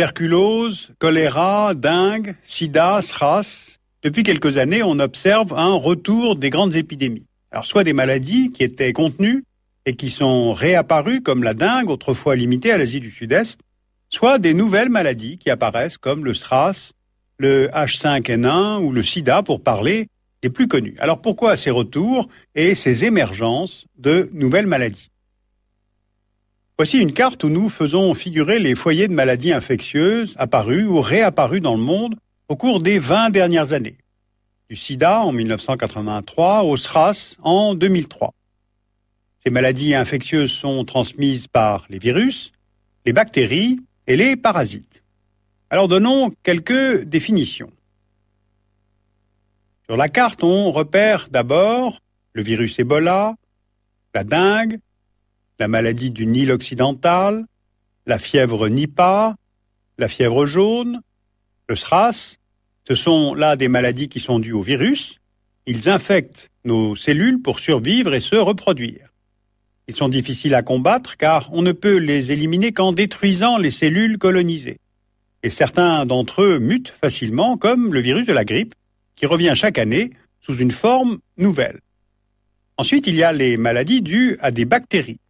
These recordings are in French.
tuberculose, choléra, dengue, sida, SRAS, depuis quelques années, on observe un retour des grandes épidémies. Alors soit des maladies qui étaient contenues et qui sont réapparues comme la dengue, autrefois limitée à l'Asie du Sud-Est, soit des nouvelles maladies qui apparaissent comme le SRAS, le H5N1 ou le sida pour parler des plus connus. Alors pourquoi ces retours et ces émergences de nouvelles maladies Voici une carte où nous faisons figurer les foyers de maladies infectieuses apparus ou réapparues dans le monde au cours des 20 dernières années. Du sida en 1983 au SRAS en 2003. Ces maladies infectieuses sont transmises par les virus, les bactéries et les parasites. Alors donnons quelques définitions. Sur la carte, on repère d'abord le virus Ebola, la dengue, la maladie du Nil occidental, la fièvre Nipah, la fièvre jaune, le SRAS. Ce sont là des maladies qui sont dues au virus. Ils infectent nos cellules pour survivre et se reproduire. Ils sont difficiles à combattre car on ne peut les éliminer qu'en détruisant les cellules colonisées. Et certains d'entre eux mutent facilement comme le virus de la grippe qui revient chaque année sous une forme nouvelle. Ensuite, il y a les maladies dues à des bactéries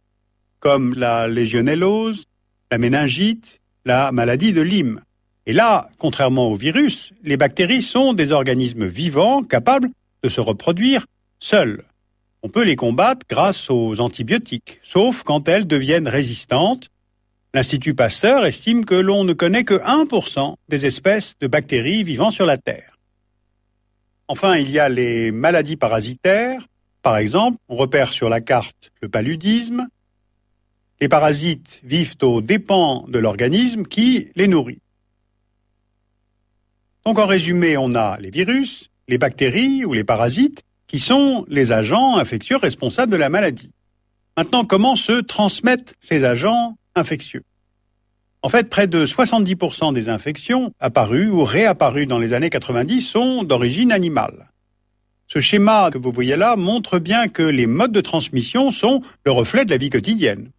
comme la légionellose, la méningite, la maladie de Lyme. Et là, contrairement au virus, les bactéries sont des organismes vivants capables de se reproduire seuls. On peut les combattre grâce aux antibiotiques, sauf quand elles deviennent résistantes. L'Institut Pasteur estime que l'on ne connaît que 1% des espèces de bactéries vivant sur la Terre. Enfin, il y a les maladies parasitaires. Par exemple, on repère sur la carte le paludisme, les parasites vivent aux dépens de l'organisme qui les nourrit. Donc en résumé, on a les virus, les bactéries ou les parasites qui sont les agents infectieux responsables de la maladie. Maintenant, comment se transmettent ces agents infectieux En fait, près de 70% des infections apparues ou réapparues dans les années 90 sont d'origine animale. Ce schéma que vous voyez là montre bien que les modes de transmission sont le reflet de la vie quotidienne.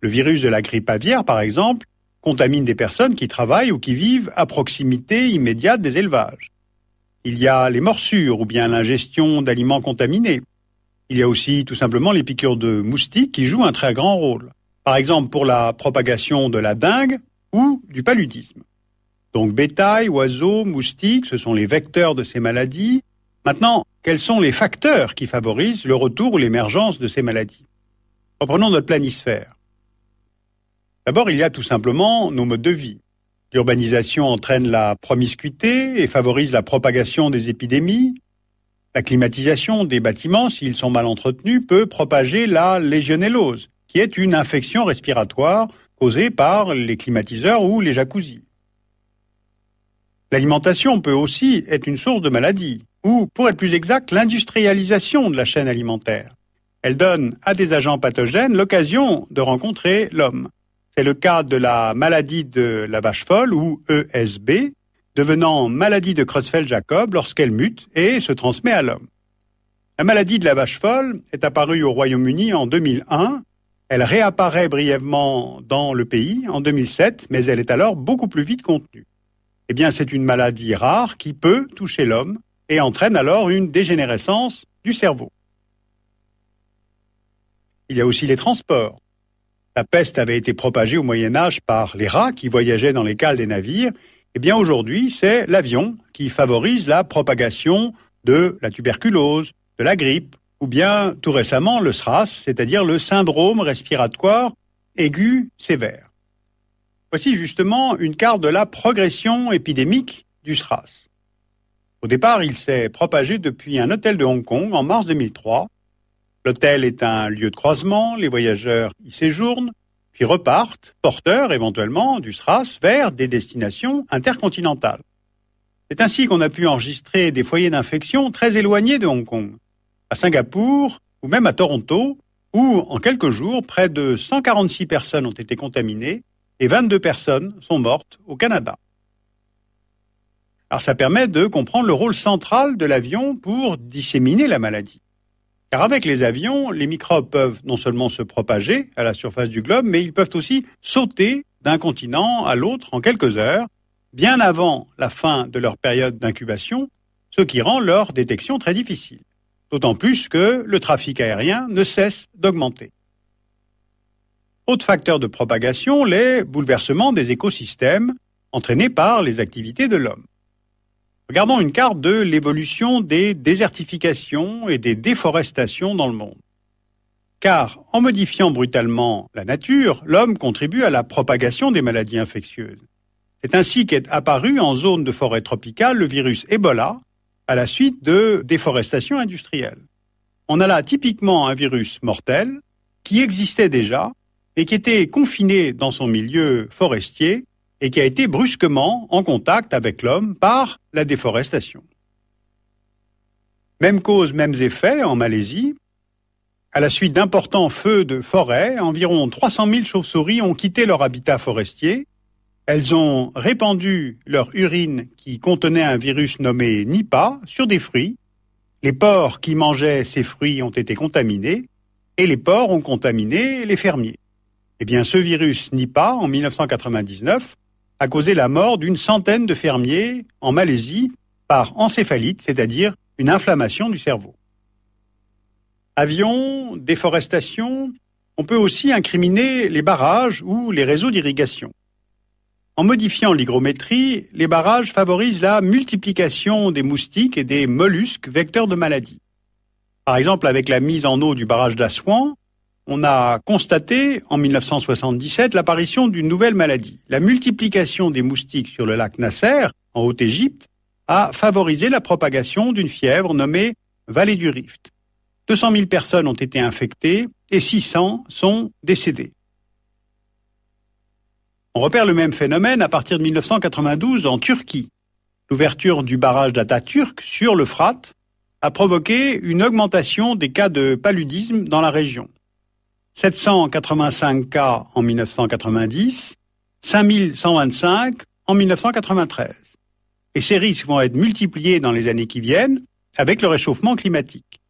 Le virus de la grippe aviaire, par exemple, contamine des personnes qui travaillent ou qui vivent à proximité immédiate des élevages. Il y a les morsures ou bien l'ingestion d'aliments contaminés. Il y a aussi tout simplement les piqûres de moustiques qui jouent un très grand rôle, par exemple pour la propagation de la dengue ou du paludisme. Donc bétail, oiseaux, moustiques, ce sont les vecteurs de ces maladies. Maintenant, quels sont les facteurs qui favorisent le retour ou l'émergence de ces maladies Reprenons notre planisphère. D'abord, il y a tout simplement nos modes de vie. L'urbanisation entraîne la promiscuité et favorise la propagation des épidémies. La climatisation des bâtiments, s'ils sont mal entretenus, peut propager la légionellose, qui est une infection respiratoire causée par les climatiseurs ou les jacuzzis. L'alimentation peut aussi être une source de maladie, ou pour être plus exact, l'industrialisation de la chaîne alimentaire. Elle donne à des agents pathogènes l'occasion de rencontrer l'homme. C'est le cas de la maladie de la vache folle ou ESB, devenant maladie de Creutzfeldt-Jacob lorsqu'elle mute et se transmet à l'homme. La maladie de la vache folle est apparue au Royaume-Uni en 2001. Elle réapparaît brièvement dans le pays en 2007, mais elle est alors beaucoup plus vite contenue. Eh bien, c'est une maladie rare qui peut toucher l'homme et entraîne alors une dégénérescence du cerveau. Il y a aussi les transports la peste avait été propagée au Moyen Âge par les rats qui voyageaient dans les cales des navires, eh bien aujourd'hui, c'est l'avion qui favorise la propagation de la tuberculose, de la grippe, ou bien tout récemment le SRAS, c'est-à-dire le syndrome respiratoire aigu sévère. Voici justement une carte de la progression épidémique du SRAS. Au départ, il s'est propagé depuis un hôtel de Hong Kong en mars 2003 L'hôtel est un lieu de croisement, les voyageurs y séjournent, puis repartent, porteurs éventuellement du SRAS, vers des destinations intercontinentales. C'est ainsi qu'on a pu enregistrer des foyers d'infection très éloignés de Hong Kong, à Singapour ou même à Toronto, où en quelques jours, près de 146 personnes ont été contaminées et 22 personnes sont mortes au Canada. Alors ça permet de comprendre le rôle central de l'avion pour disséminer la maladie. Car avec les avions, les microbes peuvent non seulement se propager à la surface du globe, mais ils peuvent aussi sauter d'un continent à l'autre en quelques heures, bien avant la fin de leur période d'incubation, ce qui rend leur détection très difficile. D'autant plus que le trafic aérien ne cesse d'augmenter. Autre facteur de propagation, les bouleversements des écosystèmes entraînés par les activités de l'homme. Regardons une carte de l'évolution des désertifications et des déforestations dans le monde. Car en modifiant brutalement la nature, l'homme contribue à la propagation des maladies infectieuses. C'est ainsi qu'est apparu en zone de forêt tropicale le virus Ebola à la suite de déforestation industrielle. On a là typiquement un virus mortel qui existait déjà et qui était confiné dans son milieu forestier et qui a été brusquement en contact avec l'homme par la déforestation. Même cause, mêmes effets en Malaisie. À la suite d'importants feux de forêt, environ 300 000 chauves-souris ont quitté leur habitat forestier. Elles ont répandu leur urine qui contenait un virus nommé Nipah sur des fruits. Les porcs qui mangeaient ces fruits ont été contaminés et les porcs ont contaminé les fermiers. Eh bien, ce virus Nipah, en 1999, a causé la mort d'une centaine de fermiers en Malaisie par encéphalite, c'est-à-dire une inflammation du cerveau. Avions, déforestation, on peut aussi incriminer les barrages ou les réseaux d'irrigation. En modifiant l'hygrométrie, les barrages favorisent la multiplication des moustiques et des mollusques vecteurs de maladies. Par exemple, avec la mise en eau du barrage d'Assouan, on a constaté en 1977 l'apparition d'une nouvelle maladie. La multiplication des moustiques sur le lac Nasser, en Haute-Égypte, a favorisé la propagation d'une fièvre nommée vallée du Rift. 200 000 personnes ont été infectées et 600 sont décédées. On repère le même phénomène à partir de 1992 en Turquie. L'ouverture du barrage d'Atatürk sur le Frat a provoqué une augmentation des cas de paludisme dans la région. 785 cas en 1990, 5125 en 1993. Et ces risques vont être multipliés dans les années qui viennent avec le réchauffement climatique.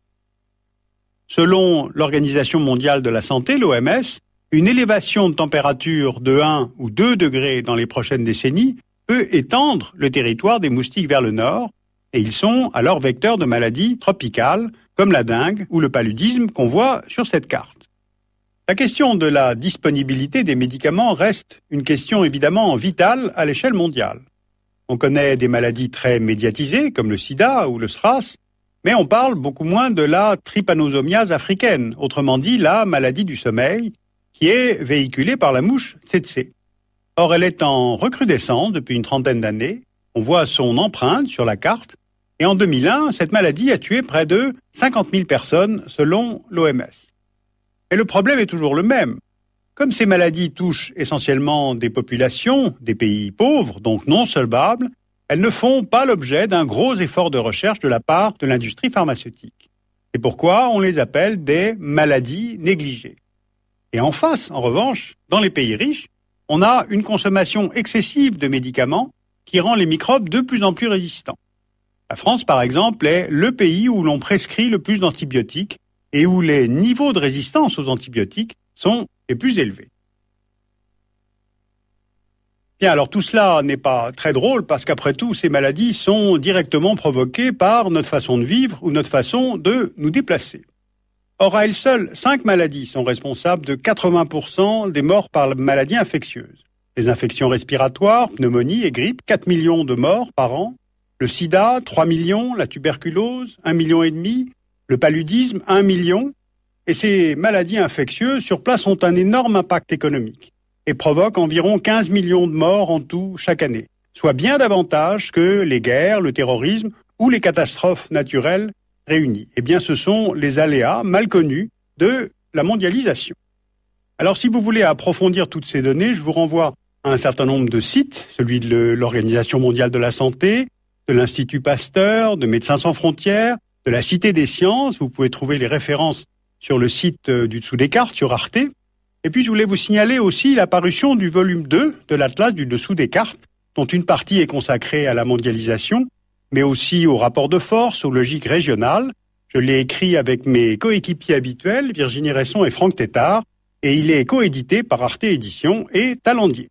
Selon l'Organisation mondiale de la santé, l'OMS, une élévation de température de 1 ou 2 degrés dans les prochaines décennies peut étendre le territoire des moustiques vers le nord, et ils sont alors vecteurs de maladies tropicales comme la dengue ou le paludisme qu'on voit sur cette carte. La question de la disponibilité des médicaments reste une question évidemment vitale à l'échelle mondiale. On connaît des maladies très médiatisées comme le sida ou le SRAS, mais on parle beaucoup moins de la trypanosomiase africaine, autrement dit la maladie du sommeil, qui est véhiculée par la mouche tsetse. Or, elle est en recrudescence depuis une trentaine d'années, on voit son empreinte sur la carte, et en 2001, cette maladie a tué près de 50 000 personnes selon l'OMS. Et le problème est toujours le même. Comme ces maladies touchent essentiellement des populations des pays pauvres, donc non solvables, elles ne font pas l'objet d'un gros effort de recherche de la part de l'industrie pharmaceutique. C'est pourquoi on les appelle des maladies négligées. Et en face, en revanche, dans les pays riches, on a une consommation excessive de médicaments qui rend les microbes de plus en plus résistants. La France, par exemple, est le pays où l'on prescrit le plus d'antibiotiques et où les niveaux de résistance aux antibiotiques sont les plus élevés. Bien, alors tout cela n'est pas très drôle parce qu'après tout, ces maladies sont directement provoquées par notre façon de vivre ou notre façon de nous déplacer. Or, à elles seules, cinq maladies sont responsables de 80% des morts par maladies infectieuses. Les infections respiratoires, pneumonie et grippe, 4 millions de morts par an. Le sida, 3 millions, la tuberculose, 1 million et demi, le paludisme, 1 million, et ces maladies infectieuses sur place ont un énorme impact économique et provoquent environ 15 millions de morts en tout chaque année, soit bien davantage que les guerres, le terrorisme ou les catastrophes naturelles réunies. Eh bien, ce sont les aléas mal connus de la mondialisation. Alors, si vous voulez approfondir toutes ces données, je vous renvoie à un certain nombre de sites, celui de l'Organisation mondiale de la santé, de l'Institut Pasteur, de Médecins sans frontières, de la Cité des Sciences. Vous pouvez trouver les références sur le site euh, du Dessous des Cartes, sur Arte. Et puis, je voulais vous signaler aussi l'apparition du volume 2 de l'Atlas du Dessous des Cartes, dont une partie est consacrée à la mondialisation, mais aussi aux rapports de force, aux logiques régionales. Je l'ai écrit avec mes coéquipiers habituels, Virginie Resson et Franck Tétard, et il est coédité par Arte édition et Talendier.